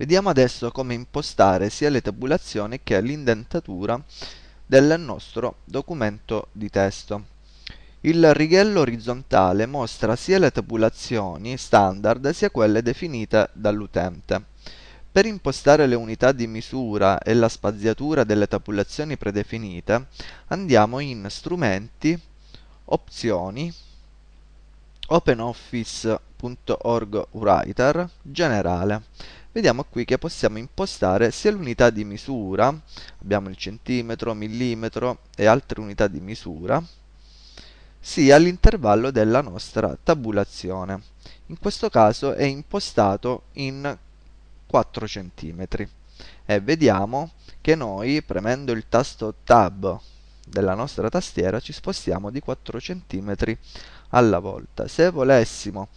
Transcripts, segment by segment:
Vediamo adesso come impostare sia le tabulazioni che l'indentatura del nostro documento di testo. Il righello orizzontale mostra sia le tabulazioni standard sia quelle definite dall'utente. Per impostare le unità di misura e la spaziatura delle tabulazioni predefinite andiamo in Strumenti, Opzioni, openoffice.org writer generale vediamo qui che possiamo impostare sia l'unità di misura abbiamo il centimetro, millimetro e altre unità di misura sia l'intervallo della nostra tabulazione in questo caso è impostato in 4 cm e vediamo che noi premendo il tasto tab della nostra tastiera ci spostiamo di 4 cm alla volta. Se volessimo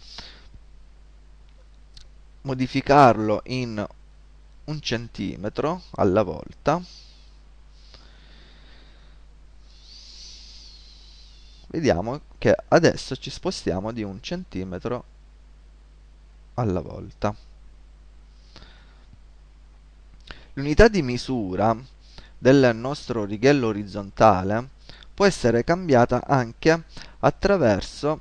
modificarlo in un centimetro alla volta, vediamo che adesso ci spostiamo di un centimetro alla volta. L'unità di misura del nostro righello orizzontale può essere cambiata anche attraverso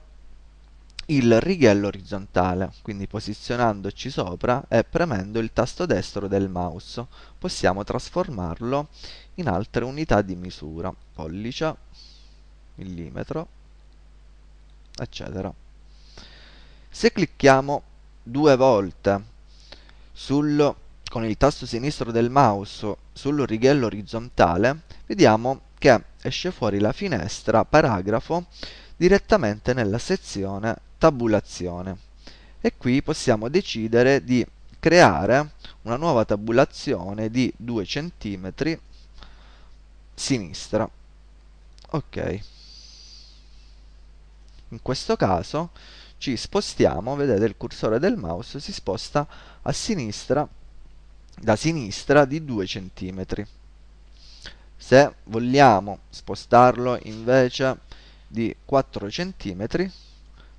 il righello orizzontale, quindi posizionandoci sopra e premendo il tasto destro del mouse possiamo trasformarlo in altre unità di misura, pollice, millimetro, eccetera. Se clicchiamo due volte sul con il tasto sinistro del mouse sul righello orizzontale, vediamo che esce fuori la finestra paragrafo direttamente nella sezione tabulazione e qui possiamo decidere di creare una nuova tabulazione di 2 cm sinistra. Ok. In questo caso ci spostiamo, vedete il cursore del mouse si sposta a sinistra da sinistra di 2 cm. Se vogliamo spostarlo invece di 4 cm,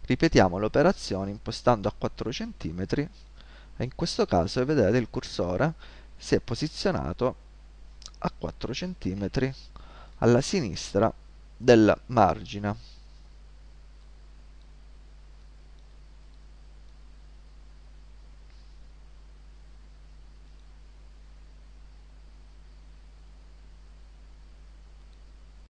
ripetiamo l'operazione impostando a 4 cm e in questo caso vedete il cursore si è posizionato a 4 cm alla sinistra del margine.